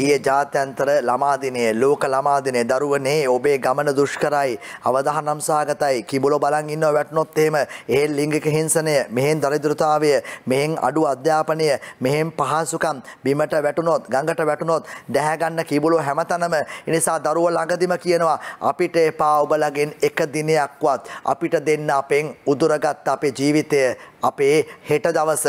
ඊයේ ජාත්‍යන්තර ළමා දිනයේ ලෝක ළමා දිනයේ දරුවනේ ඔබේ ගමන දුෂ්කරයි අවදානම් සාගතයි කිඹුල බලන් ඉන්නව වැටුනොත් එහෙම එහෙන් ලිංගික හිංසනය මෙහෙන් දරිද්‍රතාවය මෙහෙන් අඩු අධ්‍යාපනය මෙහෙන් පහසුකම් බිමට වැටුනොත් ගඟට වැටුනොත් දැහැ ගන්න කිඹුල හැමතැනම ඒ නිසා දරුව ළඟදිම කියනවා අපිට එපා ඔබලගෙන් එක දිනයක්වත් අපිට දෙන්න අපෙන් උදුරගත් අපේ ජීවිතය අපේ හෙට දවස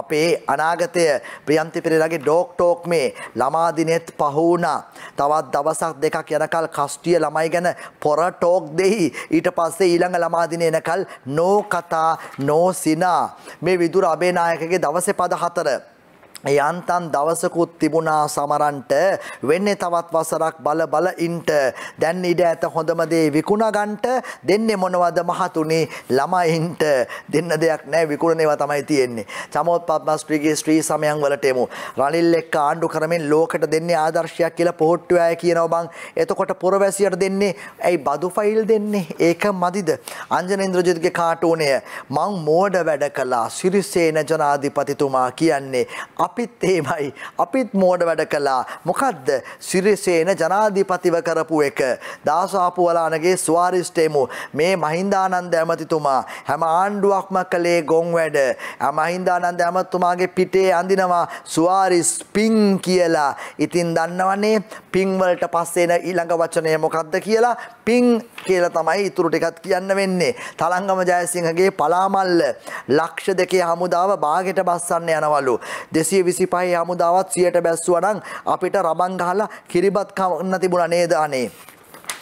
අපේ අනාගතය ප්‍රියන්ති පෙරේරාගේ ඩෝක් ටෝක් මේ ළමා දිනෙත් පහ වුණා. තවත් දවසක් දෙකක් යනකල් කස්ටිය ළමයි ගැන පොර ටෝක් දෙහි. ඊට පස්සේ ඊළඟ ළමා දිනේ එනකල් නෝ කතා නෝ සිනා. මේ විදුර අබේනායකගේ දවසේ පද හතර යන්තම් දවසකුත් තිබුණා සමරන්ට වෙන්නේ තවත් වසරක් බල බල ඉන්ට දැන් ඉඩ ඇත හොඳම දේ විකුණා ගන්නට දෙන්නේ මොනවද මහතුනි ළමයින්ට දෙන්න දෙයක් නැහැ විකුණනේවා තමයි තියෙන්නේ චමෝත් පද්මශ්‍රීගේ ශ්‍රී සමයන් වලට එමු රනිල් එක්ක ආණ්ඩු කරමින් ලෝකෙට දෙන්නේ ආදර්ශයක් කියලා පොහොට්ටු අය කියනවා බං එතකොට පුරවැසියට දෙන්නේ ඇයි බදු ෆයිල් දෙන්නේ ඒක මදිද අංජනේන්ද්‍රජිත්ගේ කාටුනේ මං මෝඩ වැඩ කළා සිරිසේන ජනාධිපතිතුමා කියන්නේ අප අපිත් ඒමයි අපිත් මෝඩ වැඩ කළා මොකද්ද සිරිසේන ජනාධිපතිව කරපු එක දාසාපු වලානගේ ස්වාරිස්ටේමු මේ මහින්දානන්ද ඇමතිතුමා හැම ආණ්ඩුවක්ම කළේ ගොන් වැඩ මහින්දානන්ද ඇමතිතුමාගේ පිටේ අඳිනවා ස්වාරිස් පිං කියලා ඉතින් දන්නවනේ පිංවලට පස්සේන ඊළඟ වචනය මොකක්ද කියලා පිං කියලා තමයි ඉතුරු ටිකත් කියන්න වෙන්නේ. තලංගම ජයසිංහගේ පලාමල්ල ලක්ෂ දෙකේ හමුදාව බාගෙට බස්සන්න යනවලු. 225 හමුදාවත් 100ට බැස්සුවා නම් අපිට රබන් ගහලා කිරිබත් කන්න තිබුණා නේද අනේ.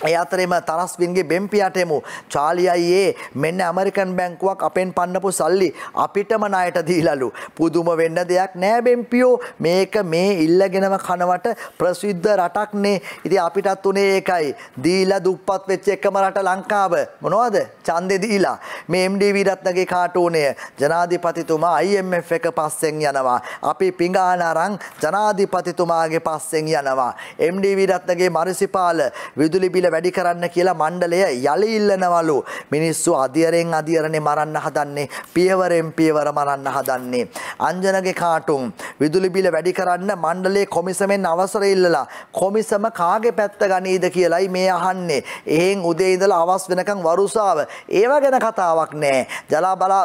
ඒ අතරේම තරස්වින්ගේ බෙම්පියට එමු. චාලි අයියේ මෙන්න ඇමරිකන් බැංකුවක් අපෙන් පන්නපු සල්ලි අපිටම ණයට දීලාලු. පුදුම වෙන්න දෙයක් නෑ බෙම්පියෝ. මේක මේ ඉල්ලගෙනම කනවට ප්‍රසිද්ධ රටක්නේ. ඉතින් අපිටත් උනේ ඒකයි. දීලා දුප්පත් වෙච්ච එකම රට ලංකාව. මොනවද? ඡන්දේ දීලා. මේ MD විරත්නගේ කාටුණය ජනාධිපතිතුමා IMF එක පස්සෙන් යනවා. අපි පිඟාන අරන් ජනාධිපතිතුමාගේ පස්සෙන් යනවා. MD විරත්නගේ මරිසිපාල විදුලි බිල වැඩි කරන්න කියලා මණ්ඩලය යළි ඉල්ලනවලු. මිනිස්සු අධියරෙන් අධියරනේ මරන්න හදන්නේ. පියවරෙන් පියවර මරන්න හදන්නේ. අංජනගේ කාටුම් විදුලි බිල වැඩි කරන්න මණ්ඩලයේ කොමිසමෙන් අවසර ඉල්ලලා කොමිසම කාගේ පැත්ත ගනීද කියලායි මේ අහන්නේ. එහෙන් උදේ ඉඳලා අවස් වෙනකන් වරුසාව. ඒව ගැන කතාවක් නෑ. ජලා බලා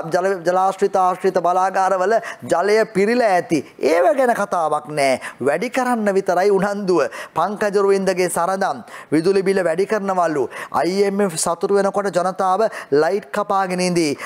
ජලාශ්‍රිත ආශ්‍රිත බලාගාරවල ජලය පිරිලා ඇති. ඒව ගැන කතාවක් නෑ. වැඩි කරන්න විතරයි උනන්දුව. පංකජරුවින්දගේ සරදම් විදුලි බිල වැඩි වැඩි කරනවල්ලු. IMF සතුරු වෙනකොට ජනතාව ලයිට් කපාගෙන ඉදී.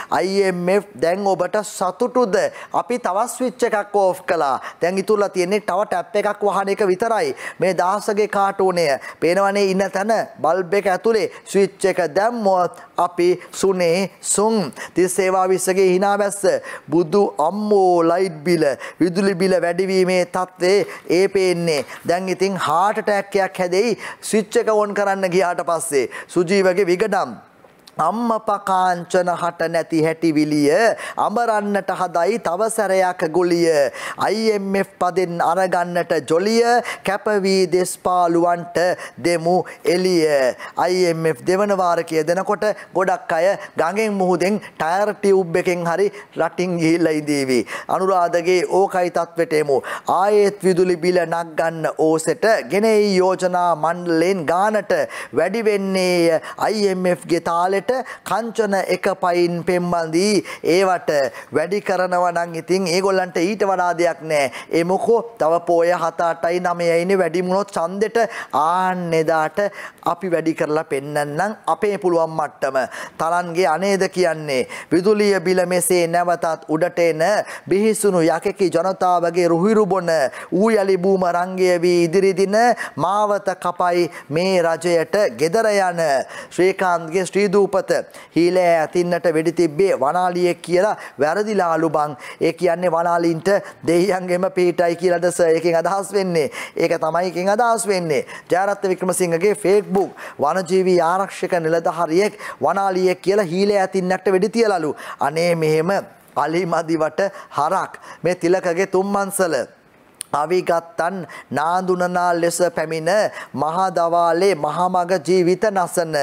IMF දැන් ඔබට සතුටුද? අපි තවත් ස්විච් එකක් ඕෆ් කළා. දැන් ඉතුරුලා තියෙන්නේ තව ටැප් එකක් වහන එක විතරයි. මේ දහසගේ කාටුනය. පේනවනේ ඉන්න තැන බල්බ් එක ඇතුලේ ස්විච් එක දැම්මොත් අපි සුනේ සුන්. තිස් සේවා විස්සගේ hina වැස්ස. බුදු අම්මෝ ලයිට් බිල, විදුලි බිල වැඩිවීමේ තත්ත්වේ ඒ පේන්නේ. දැන් ඉතින් heart attack එකක් හැදෙයි ස්විච් එක on කරන්න ගියා ගියාට පස්සේ සුජීවගේ විගඩම් අම්මපකාංචන හට නැති හැටි විලිය අමරන්නට හදයි තව සැරයක් ගුලිය IMF පදෙන් අරගන්නට ජොලිය කැපවී දෙස්පාලුවන්ට දෙමු එළිය IMF දෙවන වාර කියදෙනකොට ගොඩක් අය ගඟෙන් මුහුදෙන් ටයර් ටියුබ් එකෙන් හරි රටින් ගිහිල්ලා ඉදීවි අනුරාධගේ ඕකයි තත්වෙට එමු ආයෙත් විදුලි බිල නගන්න ඕසෙට ගෙනෙයි යෝජනා මණ්ඩලයෙන් ගානට වැඩි වෙන්නේ IMF ගේ තාලෙට ආකාරයට කංචන එක පයින් පෙම්බන්දී ඒවට වැඩි කරනවා නම් ඉතින් ඒගොල්ලන්ට ඊට වඩා දෙයක් නැහැ. ඒ මොකෝ තව පොය 7 8යි 9යිනේ වැඩි වුණොත් ඡන්දෙට ආන්නෙදාට අපි වැඩි කරලා පෙන්නන්නම් අපේ පුළුවන් මට්ටම. තලන්ගේ අනේද කියන්නේ විදුලිය බිල මෙසේ නැවතත් උඩට එන බිහිසුණු යකෙකි ජනතාවගේ රුහිරු බොන ඌයලි බූම රංගය වී ඉදිරි දින මාවත කපයි මේ රජයට gedara යන ශ්‍රීකාන්ත්ගේ ශ්‍රීදූප උපත හීලෑ ඇතින්නට වෙඩි තිබ්බේ වනාලියෙක් කියලා වැරදිලාලු බං. ඒ කියන්නේ වනාලින්ට දෙයියන්ගෙම පිහිටයි කියලාද සර් එකෙන් අදහස් වෙන්නේ. ඒක තමයි එකෙන් අදහස් වෙන්නේ. ජයරත්න වික්‍රමසිංහගේ Facebook වනජීවී ආරක්ෂක නිලධාරියෙක් වනාලියෙක් කියලා හීලෑ ඇතින්නට වෙඩි තියලලු. අනේ මෙහෙම අලිමදිවට හරක් මේ තිලකගේ තුම්මන්සල අවිගත්තන් නාඳුනනා ලෙස පැමිණ මහා දවාලේ මහමග ජීවිත නසන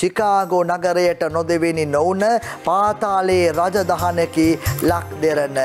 චිකාගෝ නගරයට නොදෙවෙනි නොවුන පාතාලේ රජදහනකි ලක් දෙරන